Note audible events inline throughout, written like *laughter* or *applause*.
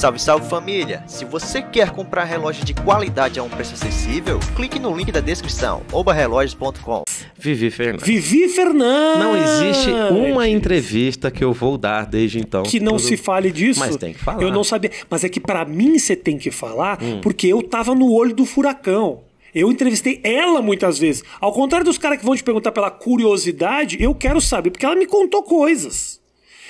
Salve, salve família! Se você quer comprar relógio de qualidade a um preço acessível, clique no link da descrição, obarrelógios.com. Vivi Fernandes. Vivi Fernandes! Não existe uma entrevista que eu vou dar desde então. Que não tudo... se fale disso. Mas tem que falar. Eu não sabia. Mas é que para mim você tem que falar, hum. porque eu tava no olho do furacão. Eu entrevistei ela muitas vezes. Ao contrário dos caras que vão te perguntar pela curiosidade, eu quero saber, porque ela me contou coisas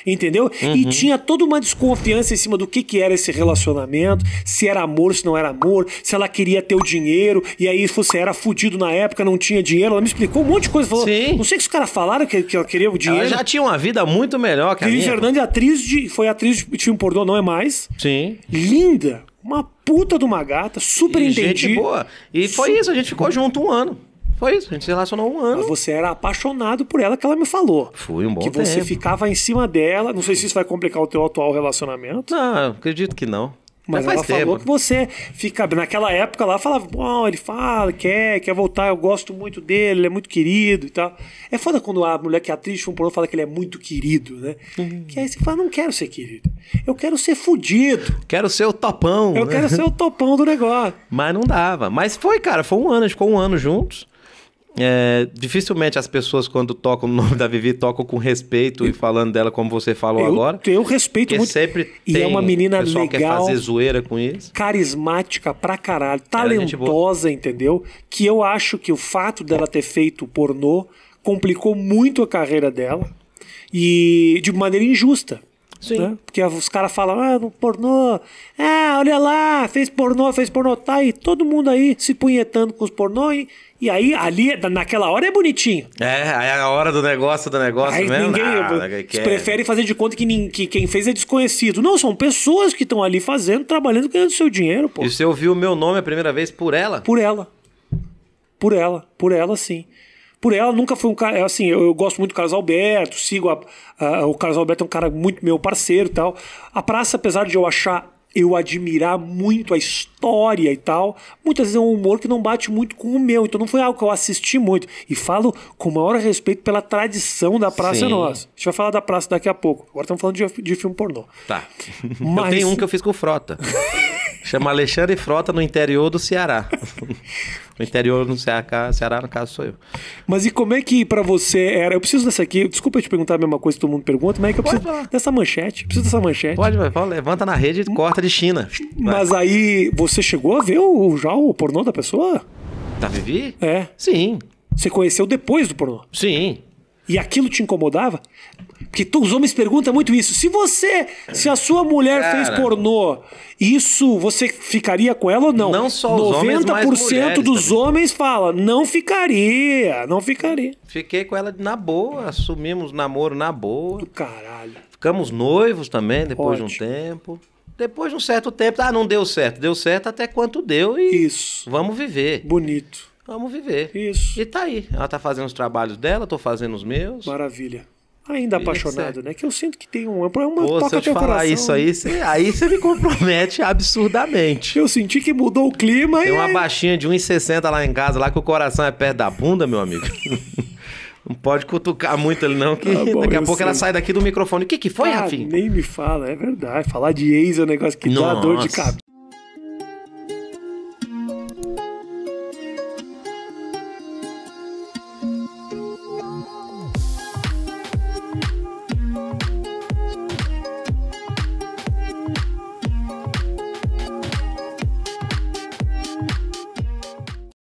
entendeu? Uhum. E tinha toda uma desconfiança em cima do que, que era esse relacionamento, se era amor, se não era amor, se ela queria ter o dinheiro, e aí você era fudido na época, não tinha dinheiro. Ela me explicou um monte de coisa. Falou, Sim. Não sei se os caras falaram que, que ela queria o dinheiro. Ela já tinha uma vida muito melhor que a Fernando Fernandes atriz de, foi atriz de filme pornô, não é mais. Sim. Linda. Uma puta de uma gata, super e Gente boa. E foi isso, a gente ficou junto um ano. Foi isso, a gente se relacionou um ano. Mas você era apaixonado por ela que ela me falou. Fui um bom que tempo. Que você ficava em cima dela. Não sei se isso vai complicar o teu atual relacionamento. Não, acredito que não. Mas, ela tempo. falou que você fica. Naquela época lá falava, bom, ele fala, quer, quer voltar, eu gosto muito dele, ele é muito querido e tal. É foda quando a mulher que é atriz um pornô fala que ele é muito querido, né? Uhum. Que aí você fala, não quero ser querido. Eu quero ser fudido. Quero ser o topão. Eu né? quero ser o topão do negócio. *laughs* Mas não dava. Mas foi, cara, foi um ano, a gente ficou um ano juntos. É, dificilmente as pessoas, quando tocam o nome da Vivi, tocam com respeito e falando dela como você falou eu agora. Eu respeito muito. Sempre e é uma menina legal. quer fazer zoeira com isso. Carismática pra caralho. É talentosa, entendeu? Que eu acho que o fato dela ter feito pornô complicou muito a carreira dela. E de maneira injusta. Sim. Né? Porque os caras falam, ah, no pornô, ah, olha lá, fez pornô, fez pornô, tá aí, todo mundo aí se punhetando com os pornô, e, e aí, ali, naquela hora é bonitinho. É, aí é a hora do negócio do negócio aí mesmo. Ninguém, ah, prefere fazer de conta que, que quem fez é desconhecido. Não, são pessoas que estão ali fazendo, trabalhando, ganhando seu dinheiro, pô. E você ouviu o meu nome a primeira vez por ela? Por ela. Por ela, por ela, sim por ela, nunca foi um cara. É assim, eu, eu gosto muito do Carlos Alberto, sigo a, a, o Carlos Alberto, é um cara muito meu parceiro e tal. A praça, apesar de eu achar eu admirar muito a história e tal, muitas vezes é um humor que não bate muito com o meu, então não foi algo que eu assisti muito. E falo com o maior respeito pela tradição da Praça Sim. Nossa. A gente vai falar da Praça daqui a pouco. Agora estamos falando de, de filme pornô. Tá. Mas... Eu tenho um que eu fiz com Frota. *laughs* Chama Alexandre Frota no interior do Ceará. No interior, no Ceará, Ceará, no caso, sou eu. Mas e como é que para você era? Eu preciso dessa aqui. Desculpa eu te perguntar a mesma coisa que todo mundo pergunta, mas é que eu preciso dessa manchete. Preciso dessa manchete. Pode, vai, levanta na rede e corta de China. Vai. Mas aí, você chegou a ver o, já o pornô da pessoa? Da tá Vivi? É. Sim. Você conheceu depois do pornô? Sim. E aquilo te incomodava? Porque os homens perguntam muito isso. Se você, se a sua mulher Cara. fez pornô, isso você ficaria com ela ou não? Não só os 90% homens, mas dos também. homens fala, não ficaria, não ficaria. Fiquei com ela na boa, assumimos namoro na boa. Do caralho. Ficamos noivos também depois Ótimo. de um tempo. Depois de um certo tempo, ah, não deu certo. Deu certo até quanto deu e isso. vamos viver. Bonito. Vamos viver. Isso. E tá aí. Ela tá fazendo os trabalhos dela, tô fazendo os meus. Maravilha ainda é apaixonado, é. né? Que eu sinto que tem um. É uma Pô, toca se eu te falar isso aí, cê, aí você me compromete absurdamente. Eu senti que mudou o clima. Tem e... uma baixinha de 1,60 lá em casa, lá que o coração é perto da bunda, meu amigo. *laughs* Não pode cutucar muito ele, não, que tá bom, daqui a pouco sei. ela sai daqui do microfone. O que, que foi, ah, Rafinha? Nem me fala, é verdade. Falar de ex é um negócio que Nossa. dá dor de cabeça.